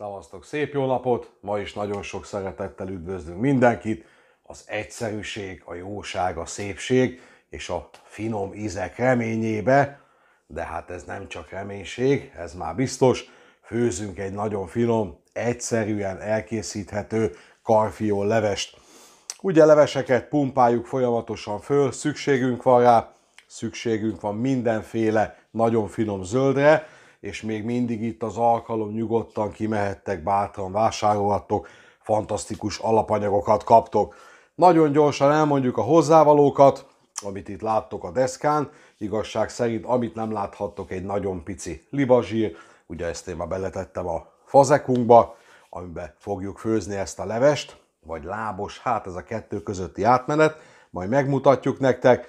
Szavaztok, szép jó napot! Ma is nagyon sok szeretettel üdvözlünk mindenkit. Az egyszerűség, a jóság, a szépség és a finom ízek reményébe, de hát ez nem csak reménység, ez már biztos, főzünk egy nagyon finom, egyszerűen elkészíthető karfiol levest. Ugye leveseket pumpáljuk folyamatosan föl, szükségünk van rá, szükségünk van mindenféle nagyon finom zöldre, és még mindig itt az alkalom, nyugodtan kimehettek, bátran vásárolhattok, fantasztikus alapanyagokat kaptok. Nagyon gyorsan elmondjuk a hozzávalókat, amit itt láttok a deszkán. Igazság szerint, amit nem láthattok, egy nagyon pici libazsír, ugye ezt én már beletettem a fazekunkba, amiben fogjuk főzni ezt a levest, vagy lábos, hát ez a kettő közötti átmenet, majd megmutatjuk nektek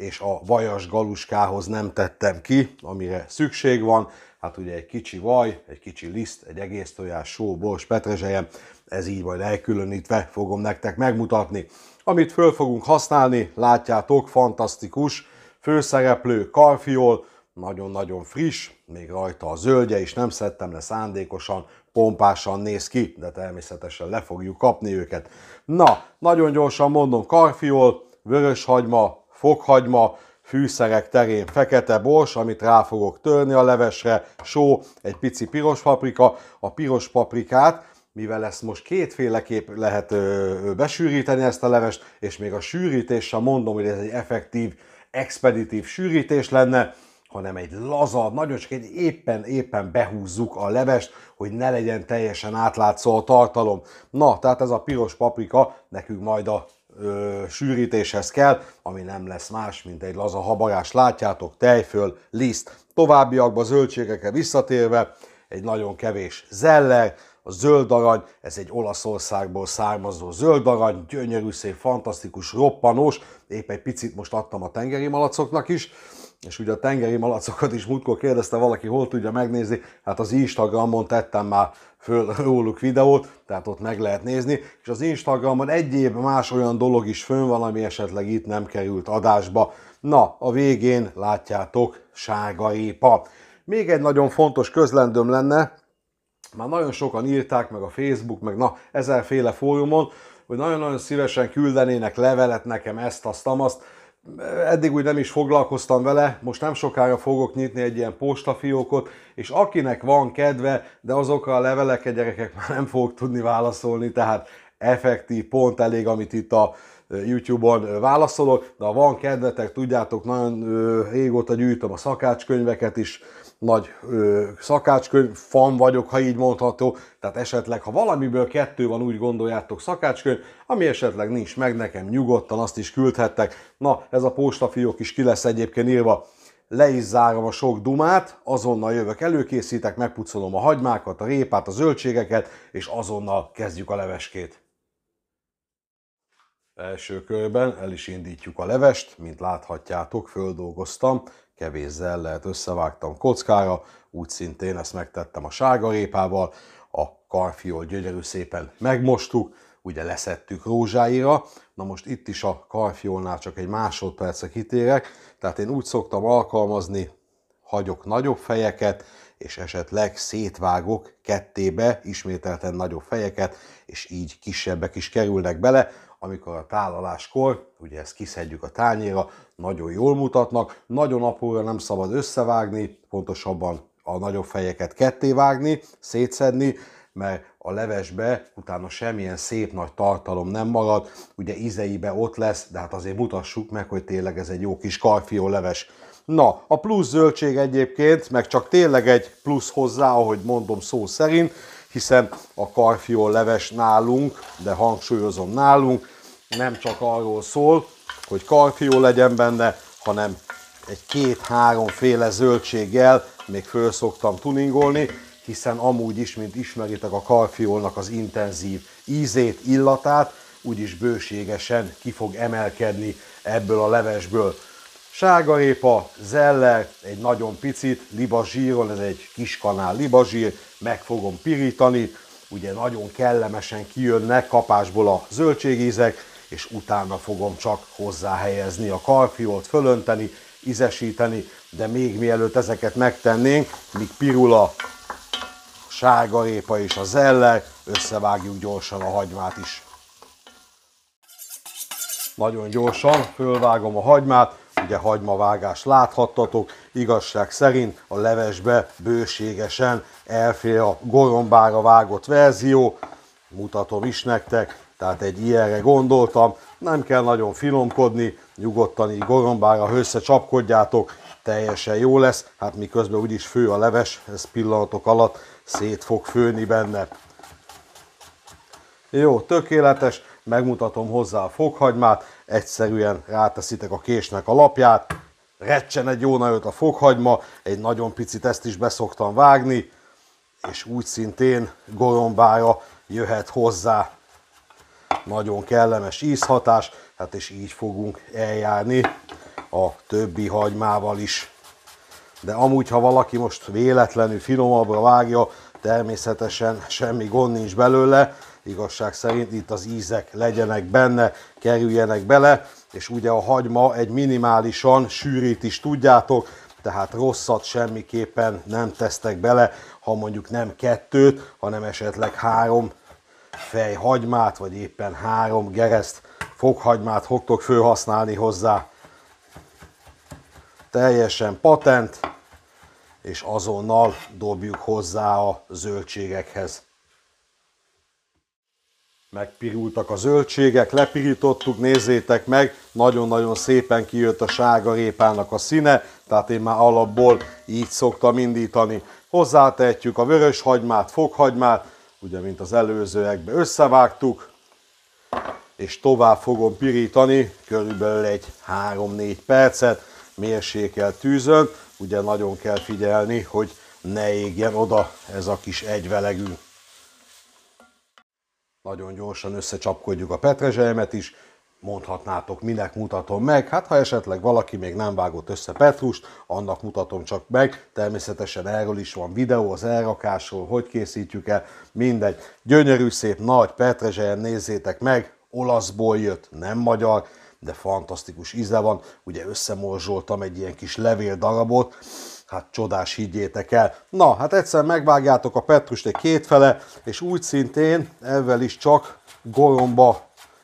és a vajas galuskához nem tettem ki, amire szükség van. Hát ugye egy kicsi vaj, egy kicsi liszt, egy egész tojás, só, bors, petrezselyem, ez így majd elkülönítve fogom nektek megmutatni. Amit föl fogunk használni, látjátok, fantasztikus, főszereplő karfiol, nagyon-nagyon friss, még rajta a zöldje is, nem szedtem le szándékosan, pompásan néz ki, de természetesen le fogjuk kapni őket. Na, nagyon gyorsan mondom, karfiol, vöröshagyma, fokhagyma, fűszerek terén fekete bors, amit rá fogok törni a levesre, só, egy pici piros paprika. A piros paprikát, mivel ezt most kétféleképp lehet besűríteni ezt a levest, és még a sűrítés sem mondom, hogy ez egy effektív, expeditív sűrítés lenne, hanem egy laza, nagyon csak egy éppen-éppen behúzzuk a levest, hogy ne legyen teljesen átlátszó a tartalom. Na, tehát ez a piros paprika nekünk majd a ö, sűrítéshez kell, ami nem lesz más, mint egy laza habarás. Látjátok, tejföl, liszt. Továbbiakban zöldségekre visszatérve, egy nagyon kevés zeller, a zöld arany, ez egy Olaszországból származó zöld arany, gyönyörű, szép, fantasztikus, roppanós, épp egy picit most adtam a tengeri malacoknak is, és ugye a tengeri malacokat is múltkor kérdezte valaki, hol tudja megnézni, hát az Instagramon tettem már föl róluk videót, tehát ott meg lehet nézni, és az Instagramon egyéb más olyan dolog is fönn van, ami esetleg itt nem került adásba. Na, a végén látjátok, sága épa. Még egy nagyon fontos közlendőm lenne, már nagyon sokan írták, meg a Facebook, meg na, ezerféle fórumon, hogy nagyon-nagyon szívesen küldenének levelet nekem ezt, azt, amazt, eddig úgy nem is foglalkoztam vele, most nem sokára fogok nyitni egy ilyen postafiókot, és akinek van kedve, de azokkal a a gyerekek már nem fogok tudni válaszolni, tehát effektív, pont elég, amit itt a YouTube-on válaszolok, de ha van kedvetek, tudjátok, nagyon régóta gyűjtöm a szakácskönyveket is, nagy ö, szakácskönyv, fan vagyok, ha így mondható, tehát esetleg, ha valamiből kettő van, úgy gondoljátok szakácskönyv, ami esetleg nincs meg nekem, nyugodtan azt is küldhettek. Na, ez a postafiók is ki lesz egyébként írva. Le is zárom a sok dumát, azonnal jövök, előkészítek, megpucolom a hagymákat, a répát, a zöldségeket, és azonnal kezdjük a leveskét. Első körben el is indítjuk a levest, mint láthatjátok, földolgoztam, kevés zellert összevágtam kockára, úgy szintén ezt megtettem a sárgarépával, a karfiol gyönyörű szépen megmostuk, ugye leszettük rózsáira, na most itt is a karfiolnál csak egy másodpercre kitérek, tehát én úgy szoktam alkalmazni, hagyok nagyobb fejeket, és esetleg szétvágok kettébe ismételten nagyobb fejeket, és így kisebbek is kerülnek bele, amikor a tálaláskor, ugye ezt kiszedjük a tányéra, nagyon jól mutatnak, nagyon apróra nem szabad összevágni, pontosabban a nagyobb fejeket ketté vágni, szétszedni, mert a levesbe utána semmilyen szép nagy tartalom nem marad, ugye ízeibe ott lesz, de hát azért mutassuk meg, hogy tényleg ez egy jó kis karfió leves. Na, a plusz zöldség egyébként, meg csak tényleg egy plusz hozzá, ahogy mondom szó szerint, hiszen a karfiol leves nálunk, de hangsúlyozom nálunk, nem csak arról szól, hogy karfiol legyen benne, hanem egy két három féle zöldséggel még föl szoktam tuningolni, hiszen amúgy is, mint ismeritek a karfiolnak az intenzív ízét, illatát, úgyis bőségesen ki fog emelkedni ebből a levesből. Sárgarépa, zeller, egy nagyon picit, libazsíron, ez egy kis kanál libazsír, meg fogom pirítani, ugye nagyon kellemesen kijönnek kapásból a zöldségízek, és utána fogom csak hozzáhelyezni a karfiolt, fölönteni, ízesíteni, de még mielőtt ezeket megtennénk, míg pirul a sárgarépa és a zeller, összevágjuk gyorsan a hagymát is. Nagyon gyorsan fölvágom a hagymát, ugye hagymavágás láthattatok, igazság szerint a levesbe bőségesen elfér a gorombára vágott verzió, mutatom is nektek, tehát egy ilyenre gondoltam, nem kell nagyon finomkodni, nyugodtan így gorombára összecsapkodjátok, teljesen jó lesz, hát miközben úgyis fő a leves, ez pillanatok alatt szét fog főni benne. Jó, tökéletes, megmutatom hozzá a fokhagymát, egyszerűen ráteszitek a késnek a lapját, recsen egy jó nagyot a fokhagyma, egy nagyon picit ezt is beszoktam vágni, és úgy szintén gorombája jöhet hozzá nagyon kellemes ízhatás, hát és így fogunk eljárni a többi hagymával is. De amúgy, ha valaki most véletlenül finomabbra vágja, természetesen semmi gond nincs belőle, igazság szerint itt az ízek legyenek benne, kerüljenek bele, és ugye a hagyma egy minimálisan sűrít is tudjátok, tehát rosszat semmiképpen nem tesztek bele, ha mondjuk nem kettőt, hanem esetleg három fej hagymát, vagy éppen három gereszt fokhagymát fogtok felhasználni hozzá. Teljesen patent, és azonnal dobjuk hozzá a zöldségekhez. Megpirultak a zöldségek, lepirítottuk, nézzétek meg, nagyon-nagyon szépen kijött a sárgarépának a színe, tehát én már alapból így szoktam indítani. Hozzátehetjük a vörös hagymát, fokhagymát, ugye mint az előzőekbe összevágtuk, és tovább fogom pirítani körülbelül egy 3-4 percet mérsékelt tűzön, ugye nagyon kell figyelni, hogy ne égjen oda ez a kis egyvelegünk. Nagyon gyorsan összecsapkodjuk a petrezselyemet is, mondhatnátok, minek mutatom meg. Hát ha esetleg valaki még nem vágott össze petrust, annak mutatom csak meg. Természetesen erről is van videó az elrakásról, hogy készítjük el, mindegy. Gyönyörű, szép, nagy petrezselyen nézzétek meg, olaszból jött, nem magyar, de fantasztikus íze van. Ugye összemorzsoltam egy ilyen kis levél darabot, Hát csodás, higgyétek el. Na, hát egyszer megvágjátok a egy kétfele, és úgy szintén ezzel is csak goromba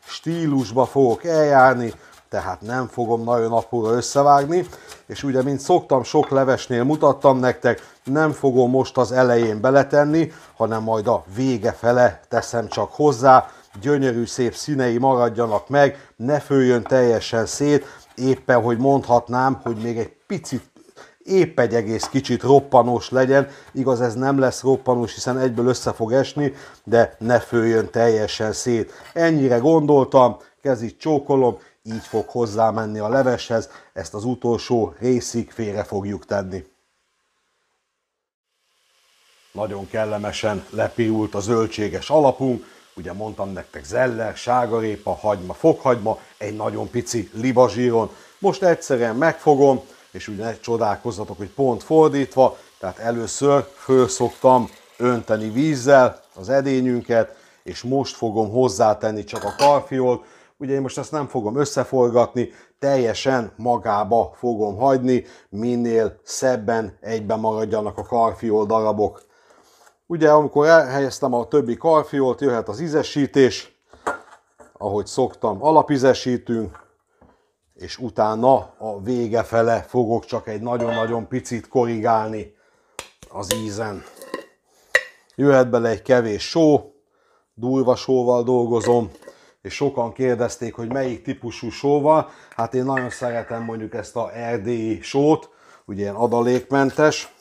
stílusba fogok eljárni, tehát nem fogom nagyon apróra összevágni, és ugye, mint szoktam, sok levesnél mutattam nektek, nem fogom most az elején beletenni, hanem majd a vége fele teszem csak hozzá, gyönyörű szép színei maradjanak meg, ne följön teljesen szét, éppen, hogy mondhatnám, hogy még egy picit épp egy egész kicsit roppanós legyen. Igaz, ez nem lesz roppanós, hiszen egyből össze fog esni, de ne főjön teljesen szét. Ennyire gondoltam, kezit csókolom, így fog hozzámenni a leveshez, ezt az utolsó részig félre fogjuk tenni. Nagyon kellemesen lepirult a zöldséges alapunk, ugye mondtam nektek zeller, ságarépa, hagyma, fokhagyma, egy nagyon pici libazsíron. Most egyszerűen megfogom, és úgy ne csodálkozzatok, hogy pont fordítva, tehát először föl szoktam önteni vízzel az edényünket, és most fogom hozzátenni csak a karfiolt, ugye én most ezt nem fogom összeforgatni, teljesen magába fogom hagyni, minél szebben egybe maradjanak a karfiol darabok. Ugye amikor elhelyeztem a többi karfiolt, jöhet az ízesítés, ahogy szoktam, alapízesítünk, és utána a vége fele fogok csak egy nagyon-nagyon picit korrigálni az ízen. Jöhet bele egy kevés só, durva sóval dolgozom, és sokan kérdezték, hogy melyik típusú sóval. Hát én nagyon szeretem mondjuk ezt a erdélyi sót, ugye ilyen adalékmentes,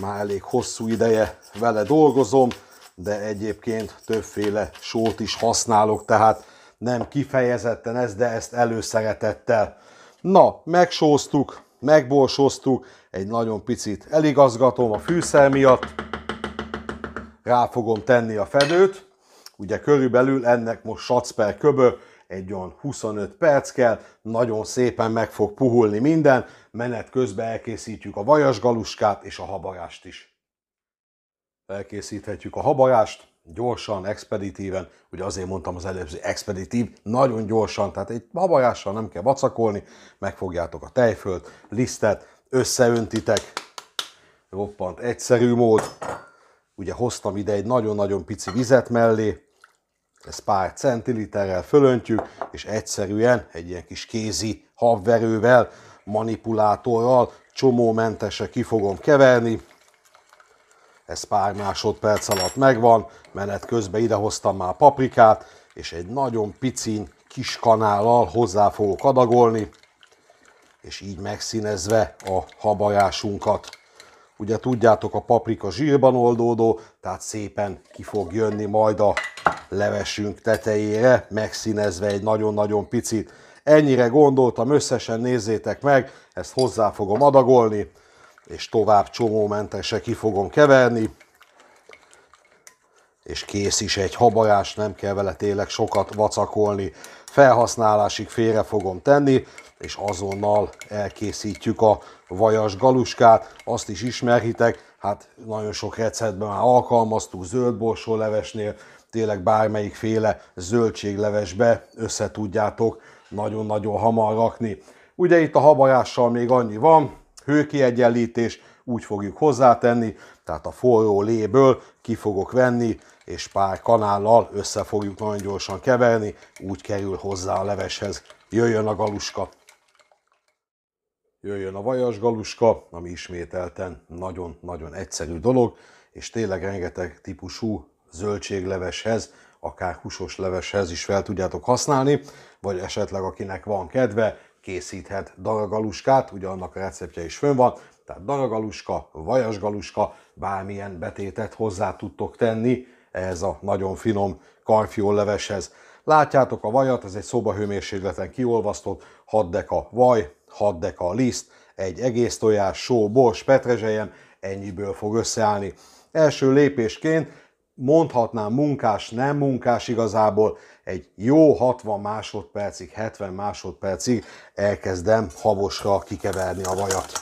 már elég hosszú ideje vele dolgozom, de egyébként többféle sót is használok, tehát nem kifejezetten ez, de ezt előszeretettel. Na, megsóztuk, megborsoztuk, egy nagyon picit eligazgatom a fűszer miatt, rá fogom tenni a fedőt, ugye körülbelül ennek most sac per köbö, egy olyan 25 perc kell, nagyon szépen meg fog puhulni minden, menet közben elkészítjük a vajas galuskát és a habarást is. Elkészíthetjük a habarást, gyorsan, expeditíven, ugye azért mondtam az előző expeditív, nagyon gyorsan, tehát egy babajással nem kell vacakolni, megfogjátok a tejfölt, lisztet, összeöntitek, roppant egyszerű mód, ugye hoztam ide egy nagyon-nagyon pici vizet mellé, ezt pár centiliterrel fölöntjük, és egyszerűen egy ilyen kis kézi habverővel, manipulátorral csomómentesre ki fogom keverni, ez pár másodperc alatt megvan, menet közben idehoztam már paprikát, és egy nagyon picin kis kanállal hozzá fogok adagolni, és így megszínezve a habajásunkat. Ugye tudjátok, a paprika zsírban oldódó, tehát szépen ki fog jönni majd a levesünk tetejére, megszínezve egy nagyon-nagyon picit. Ennyire gondoltam, összesen nézzétek meg, ezt hozzá fogom adagolni, és tovább csomómentesen ki fogom keverni, és kész is egy habajás, nem kell vele tényleg sokat vacakolni. Felhasználásig félre fogom tenni, és azonnal elkészítjük a vajas galuskát, azt is ismerhitek, hát nagyon sok receptben már alkalmaztuk, zöldborsó levesnél, tényleg bármelyik féle zöldséglevesbe összetudjátok nagyon-nagyon hamar rakni. Ugye itt a habajással még annyi van, hőkiegyenlítés, úgy fogjuk hozzátenni, tehát a folyó léből ki fogok venni, és pár kanállal össze fogjuk nagyon gyorsan keverni, úgy kerül hozzá a leveshez. Jöjjön a galuska! Jöjjön a vajas galuska, ami ismételten nagyon-nagyon egyszerű dolog, és tényleg rengeteg típusú zöldségleveshez, akár húsos leveshez is fel tudjátok használni, vagy esetleg akinek van kedve, készíthet daragaluskát, ugye annak a receptje is fönn van, tehát daragaluska, vajasgaluska, bármilyen betétet hozzá tudtok tenni ez a nagyon finom leveshez. Látjátok a vajat, ez egy szobahőmérsékleten kiolvasztott, 6 deka vaj, 6 deka liszt, egy egész tojás, só, bors, petrezselyen, ennyiből fog összeállni. Első lépésként mondhatnám munkás, nem munkás igazából, egy jó 60 másodpercig, 70 másodpercig elkezdem habosra kikeverni a vajat.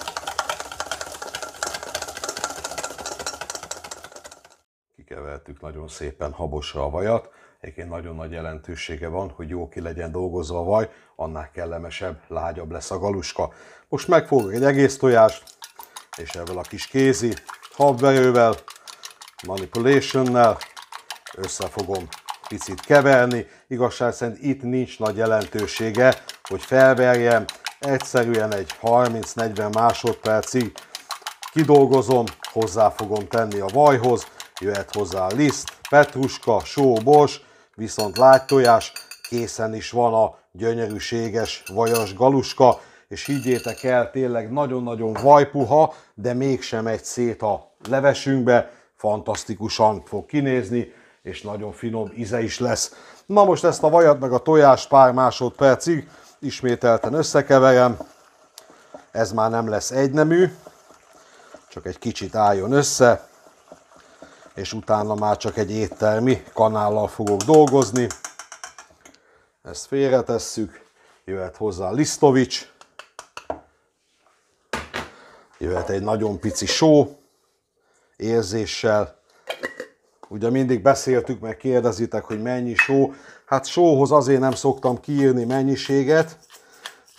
Kikevertük nagyon szépen habosra a vajat. Egyébként nagyon nagy jelentősége van, hogy jó ki legyen dolgozva a vaj, annál kellemesebb, lágyabb lesz a galuska. Most megfogok egy egész tojást, és ebből a kis kézi habverővel manipulation-nel össze fogom picit keverni. Igazság szerint itt nincs nagy jelentősége, hogy felverjem, egyszerűen egy 30-40 másodpercig kidolgozom, hozzá fogom tenni a vajhoz, jöhet hozzá liszt, petruska, só, bors, viszont lágytojás, készen is van a gyönyörűséges vajas galuska, és higgyétek el, tényleg nagyon-nagyon vajpuha, de mégsem egy szét a levesünkbe, fantasztikusan fog kinézni, és nagyon finom íze is lesz. Na most ezt a vajat meg a tojás pár másodpercig ismételten összekeverem. Ez már nem lesz egynemű, csak egy kicsit álljon össze, és utána már csak egy éttermi kanállal fogok dolgozni. Ezt félretesszük, jöhet hozzá Lisztovics, jöhet egy nagyon pici só, érzéssel. Ugye mindig beszéltük, meg kérdezitek, hogy mennyi só. Hát sóhoz azért nem szoktam kiírni mennyiséget.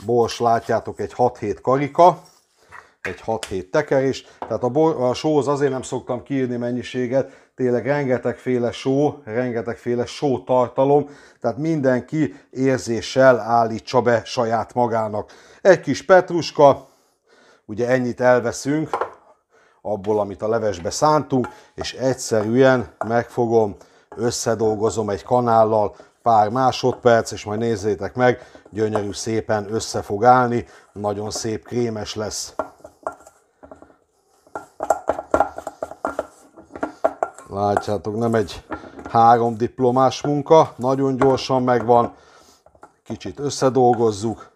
Bors, látjátok, egy 6-7 karika, egy 6-7 tekerés. Tehát a, bor, a sóhoz azért nem szoktam kiírni mennyiséget, tényleg rengetegféle só, rengetegféle só tartalom, tehát mindenki érzéssel állítsa be saját magának. Egy kis petruska, ugye ennyit elveszünk, abból, amit a levesbe szántunk, és egyszerűen megfogom, összedolgozom egy kanállal, pár másodperc, és majd nézzétek meg, gyönyörű szépen össze fog állni, nagyon szép krémes lesz. Látjátok, nem egy három diplomás munka, nagyon gyorsan megvan, kicsit összedolgozzuk,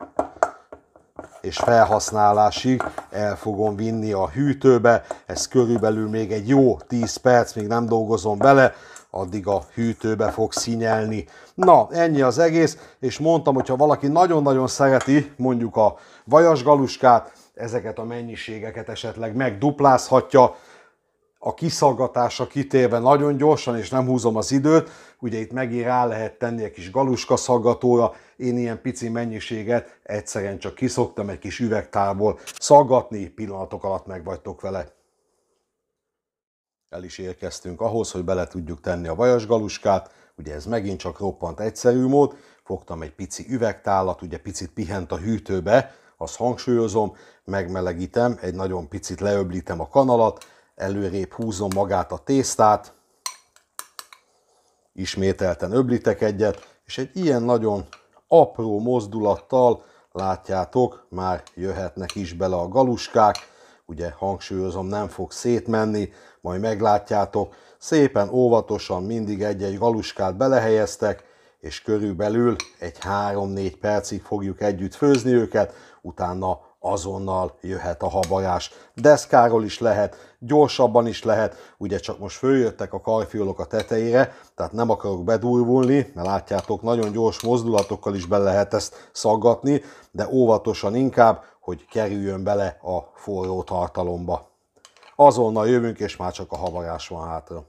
és felhasználásig el fogom vinni a hűtőbe. Ez körülbelül még egy jó 10 perc, még nem dolgozom bele, addig a hűtőbe fog színyelni. Na, ennyi az egész, és mondtam, hogy ha valaki nagyon-nagyon szereti mondjuk a vajas galuskát, ezeket a mennyiségeket esetleg megduplázhatja, a kiszaggatása kitéve nagyon gyorsan, és nem húzom az időt, ugye itt megint rá lehet tenni egy kis galuska szaggatóra, én ilyen pici mennyiséget egyszerűen csak kiszoktam egy kis üvegtárból szaggatni, pillanatok alatt megvagytok vele. El is érkeztünk ahhoz, hogy bele tudjuk tenni a vajas galuskát, ugye ez megint csak roppant egyszerű mód, fogtam egy pici üvegtálat, ugye picit pihent a hűtőbe, azt hangsúlyozom, megmelegítem, egy nagyon picit leöblítem a kanalat, előrébb húzom magát a tésztát, ismételten öblítek egyet, és egy ilyen nagyon apró mozdulattal, látjátok, már jöhetnek is bele a galuskák, ugye hangsúlyozom, nem fog szétmenni, majd meglátjátok, szépen óvatosan mindig egy-egy galuskát belehelyeztek, és körülbelül egy 3-4 percig fogjuk együtt főzni őket, utána azonnal jöhet a habajás. Deszkáról is lehet, gyorsabban is lehet, ugye csak most följöttek a karfiolok a tetejére, tehát nem akarok bedurvulni, mert látjátok, nagyon gyors mozdulatokkal is be lehet ezt szaggatni, de óvatosan inkább, hogy kerüljön bele a forró tartalomba. Azonnal jövünk, és már csak a habajás van hátra.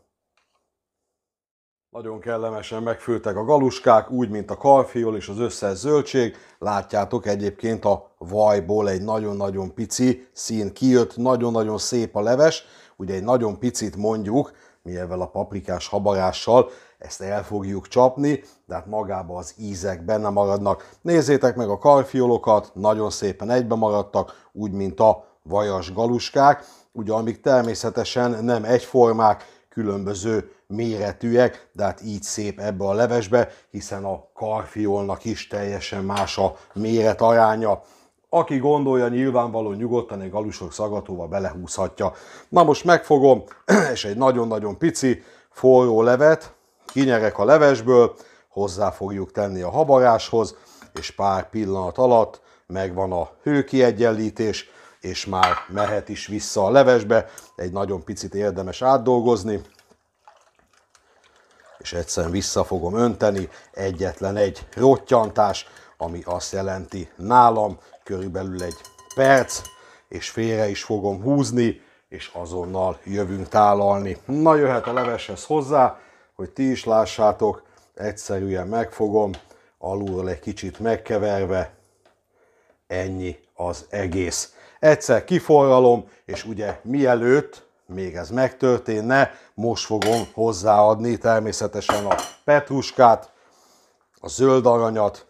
Nagyon kellemesen megfőtek a galuskák, úgy, mint a kalfiol és az összes zöldség. Látjátok egyébként a vajból egy nagyon-nagyon pici szín kijött, nagyon-nagyon szép a leves. Ugye egy nagyon picit mondjuk, mi ezzel a paprikás habagással ezt el fogjuk csapni, de hát magába az ízek benne maradnak. Nézzétek meg a kalfiolokat, nagyon szépen egybe maradtak, úgy, mint a vajas galuskák, ugye amik természetesen nem egyformák, különböző méretűek, de hát így szép ebbe a levesbe, hiszen a karfiolnak is teljesen más a méret aránya. Aki gondolja, nyilvánvaló nyugodtan egy galusok szagatóval belehúzhatja. Na most megfogom, és egy nagyon-nagyon pici forró levet kinyerek a levesből, hozzá fogjuk tenni a habaráshoz, és pár pillanat alatt megvan a hőkiegyenlítés, és már mehet is vissza a levesbe, egy nagyon picit érdemes átdolgozni és egyszerűen vissza fogom önteni, egyetlen egy rottyantás, ami azt jelenti nálam körülbelül egy perc, és félre is fogom húzni, és azonnal jövünk tálalni. Na jöhet a leveshez hozzá, hogy ti is lássátok, egyszerűen megfogom, alulról egy kicsit megkeverve, ennyi az egész. Egyszer kiforralom, és ugye mielőtt még ez megtörténne, most fogom hozzáadni természetesen a petruskát, a zöld aranyat,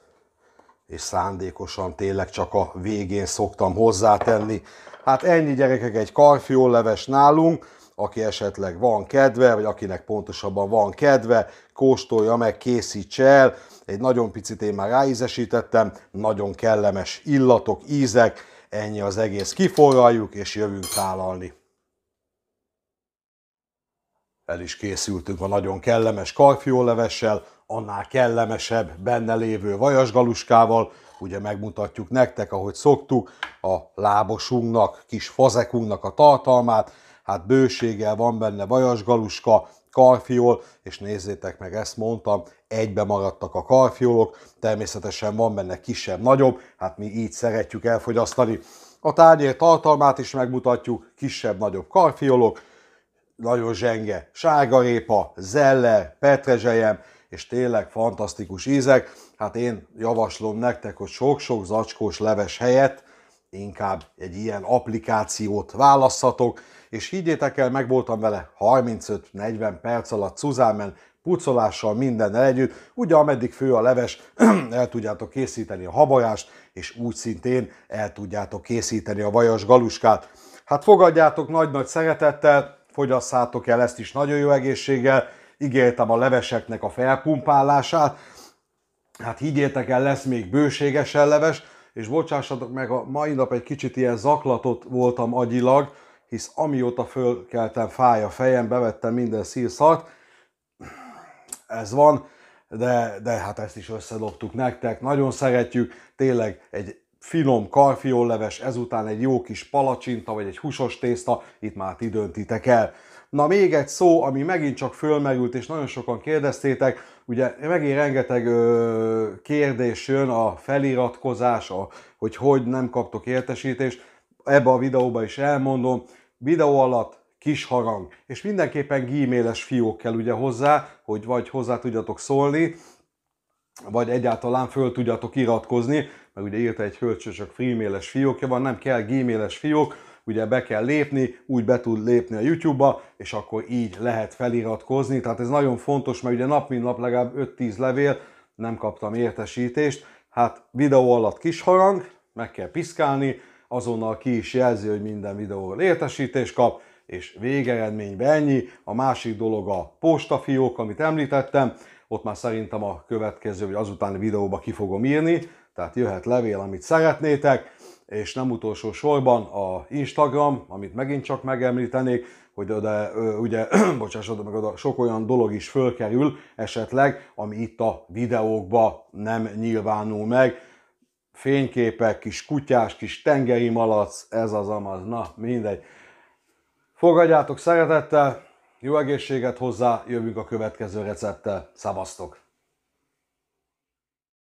és szándékosan tényleg csak a végén szoktam hozzátenni. Hát ennyi gyerekek egy karfiolleves nálunk, aki esetleg van kedve, vagy akinek pontosabban van kedve, kóstolja meg, készítse el. Egy nagyon picit én már ráízesítettem, nagyon kellemes illatok, ízek, ennyi az egész. Kiforraljuk és jövünk tálalni. El is készültünk a nagyon kellemes karfiólevessel, annál kellemesebb benne lévő vajasgaluskával, ugye megmutatjuk nektek, ahogy szoktuk, a lábosunknak, kis fazekunknak a tartalmát, hát bőséggel van benne vajasgaluska, karfiol, és nézzétek meg, ezt mondtam, egybe maradtak a karfiolok, természetesen van benne kisebb, nagyobb, hát mi így szeretjük elfogyasztani. A tányér tartalmát is megmutatjuk, kisebb, nagyobb karfiolok, nagyon zsenge. Sárgarépa, zeller, petrezselyem, és tényleg fantasztikus ízek. Hát én javaslom nektek, hogy sok-sok zacskós leves helyett inkább egy ilyen applikációt válasszatok, és higgyétek el, meg voltam vele 35-40 perc alatt Cuzámen, pucolással, minden együtt, ugye ameddig fő a leves, el tudjátok készíteni a habajást, és úgy szintén el tudjátok készíteni a vajas galuskát. Hát fogadjátok nagy-nagy szeretettel, fogyasszátok el ezt is nagyon jó egészséggel, ígértem a leveseknek a felpumpálását, hát higgyétek el, lesz még bőségesen leves, és bocsássatok meg, a mai nap egy kicsit ilyen zaklatott voltam agyilag, hisz amióta fölkeltem, fáj a fejem, bevettem minden szírszart, ez van, de, de hát ezt is összedobtuk nektek, nagyon szeretjük, tényleg egy finom karfiolleves, ezután egy jó kis palacsinta vagy egy húsos tészta, itt már ti döntitek el. Na még egy szó, ami megint csak fölmerült, és nagyon sokan kérdeztétek, ugye megint rengeteg ö, kérdés jön, a feliratkozás, a, hogy hogy nem kaptok értesítést, ebbe a videóba is elmondom, videó alatt kis harang, és mindenképpen gmailes fiók kell ugye hozzá, hogy vagy hozzá tudjatok szólni, vagy egyáltalán föl tudjatok iratkozni, meg ugye írta egy csak freemailes fiókja van, nem kell gmailes fiók, ugye be kell lépni, úgy be tud lépni a YouTube-ba, és akkor így lehet feliratkozni. Tehát ez nagyon fontos, mert ugye nap mint nap legalább 5-10 levél, nem kaptam értesítést. Hát videó alatt kis harang, meg kell piszkálni, azonnal ki is jelzi, hogy minden videóról értesítést kap, és végeredményben ennyi. A másik dolog a postafiók, amit említettem, ott már szerintem a következő, vagy azutáni videóba ki fogom írni, tehát jöhet levél, amit szeretnétek, és nem utolsó sorban a Instagram, amit megint csak megemlítenék, hogy oda, ugye, bocsássatok meg, oda sok olyan dolog is fölkerül esetleg, ami itt a videókba nem nyilvánul meg. Fényképek, kis kutyás, kis tengeri malac, ez az amaz, na mindegy. Fogadjátok szeretettel, jó egészséget hozzá, jövünk a következő recepttel, szavaztok!